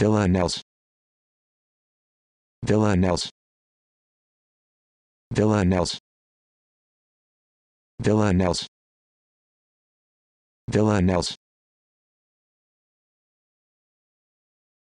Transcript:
Villa Nels. Villa Nels. Villa Nels. Villa Nels. Villa Nels.